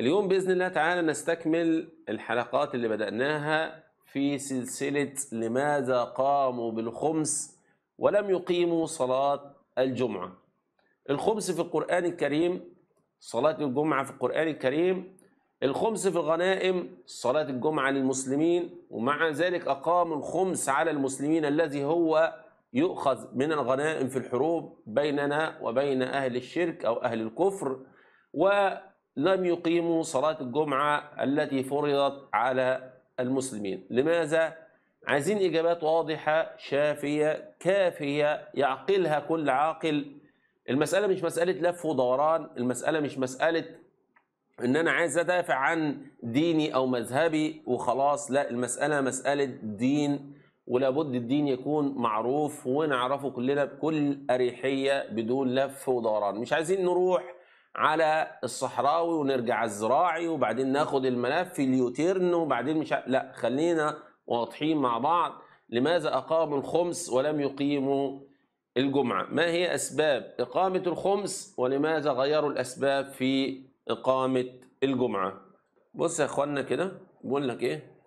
اليوم باذن الله تعالى نستكمل الحلقات اللي بداناها في سلسله لماذا قاموا بالخمس ولم يقيموا صلاه الجمعه الخمس في القران الكريم صلاه الجمعه في القران الكريم الخمس في الغنائم صلاه الجمعه للمسلمين ومع ذلك اقاموا الخمس على المسلمين الذي هو يؤخذ من الغنائم في الحروب بيننا وبين اهل الشرك او اهل الكفر و لم يقيموا صلاة الجمعة التي فرضت على المسلمين لماذا؟ عايزين إجابات واضحة شافية كافية يعقلها كل عاقل المسألة مش مسألة لف ودوران المسألة مش مسألة إن أنا عايز أدافع عن ديني أو مذهبي وخلاص لا المسألة مسألة دين ولابد الدين يكون معروف ونعرفه كلنا بكل أريحية بدون لف ودوران مش عايزين نروح على الصحراوي ونرجع على الزراعي وبعدين ناخد الملف في اليوتيرن وبعدين مش لا خلينا واضحين مع بعض لماذا أقاموا الخمس ولم يقيموا الجمعة ما هي أسباب إقامة الخمس ولماذا غيروا الأسباب في إقامة الجمعة بص يا إخوانا كده بقول لك إيه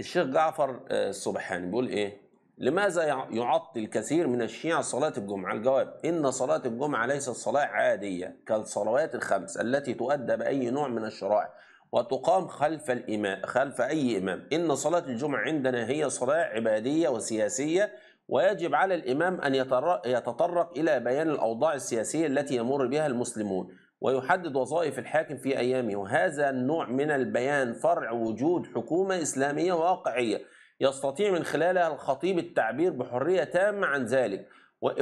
الشيخ جعفر آه، السبحاني بيقول إيه لماذا يعطل الكثير من الشيعة صلاة الجمعة؟ الجواب إن صلاة الجمعة ليست صلاة عادية كالصلوات الخمس التي تؤدى بأي نوع من الشرائع وتقام خلف الإمام خلف أي إمام إن صلاة الجمعة عندنا هي صلاة عبادية وسياسية ويجب على الإمام أن يتطرق إلى بيان الأوضاع السياسية التي يمر بها المسلمون ويحدد وظائف الحاكم في أيامه وهذا النوع من البيان فرع وجود حكومة إسلامية واقعية يستطيع من خلالها الخطيب التعبير بحرية تامة عن ذلك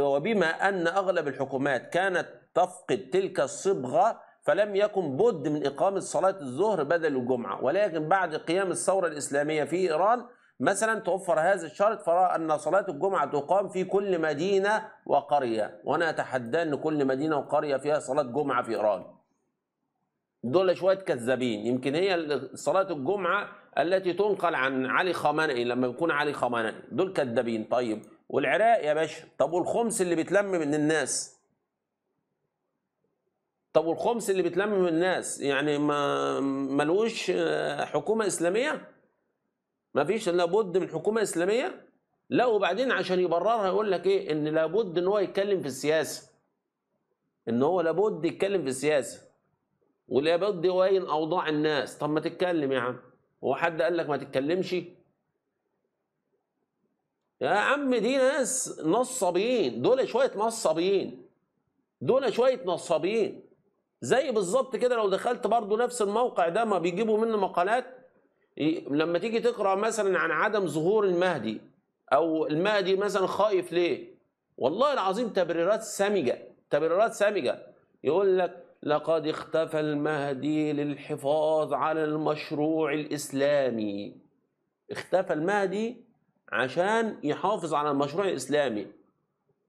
وبما أن أغلب الحكومات كانت تفقد تلك الصبغة فلم يكن بد من إقامة صلاة الظهر بدل الجمعة ولكن بعد قيام الثورة الإسلامية في إيران مثلا توفر هذا الشرط فرأى أن صلاة الجمعة تقام في كل مدينة وقرية وأنا أتحدى أن كل مدينة وقرية فيها صلاة جمعة في إيران دول شويه كذابين يمكن هي صلاه الجمعه التي تنقل عن علي خامنئي لما يكون علي خامنئي دول كذابين طيب والعراق يا باشا طب والخمس اللي بيتلم من الناس طب والخمس اللي بيتلم من الناس يعني ما ملوش حكومه اسلاميه ما فيش لابد من حكومه اسلاميه لا وبعدين عشان يبررها يقول لك ايه ان لابد ان هو يتكلم في السياسه ان هو لابد يتكلم في السياسه والاباط دي وين اوضاع الناس طب ما تتكلم يا عم هو حد قال لك ما تتكلمش يا عم دي ناس نصابين دول شويه نصابين دول شويه نصابين زي بالظبط كده لو دخلت برضو نفس الموقع ده ما بيجيبوا منه مقالات لما تيجي تقرا مثلا عن عدم ظهور المهدي او المهدي مثلا خايف ليه والله العظيم تبريرات سامجه تبريرات سامجه يقول لك لقد اختفى المهدي للحفاظ على المشروع الإسلامي اختفى المهدي عشان يحافظ على المشروع الإسلامي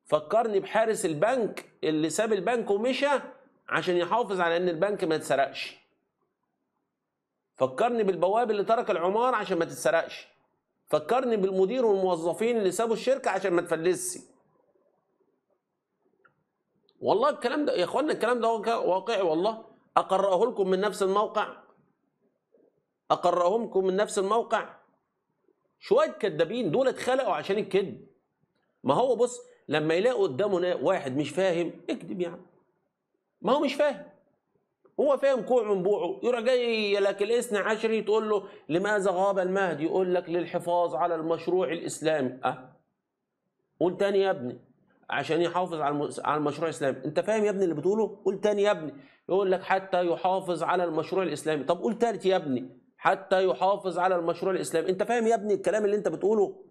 فكرني بحارس البنك اللي ساب البنك ومشى عشان يحافظ على ان البنك ما يتسرقش فكرني بالبواب اللي ترك العمارة عشان ما تتسرقش فكرني بالمدير والموظفين اللي سابوا الشركة عشان ما تفلسش والله الكلام ده يا اخوانا الكلام ده واقعي والله اقرأه لكم من نفس الموقع اقراه لكم من نفس الموقع شويه كدابين دول اتخلقوا عشان الكذب ما هو بص لما يلاقوا قدامه واحد مش فاهم اكذب يعني ما هو مش فاهم هو فاهم كوع من بوعه يروح جاي لك الاثنى عشري تقول له لماذا غاب المهدي يقول لك للحفاظ على المشروع الاسلامي اه قول تاني يا ابني عشان يحافظ على على المشروع الاسلامي انت فاهم يا ابني اللي بتقوله قول تاني يا ابني يقول لك حتى يحافظ على المشروع الاسلامي طب قول تالت يا ابني حتى يحافظ على المشروع الاسلامي انت فاهم يا ابني الكلام اللي انت بتقوله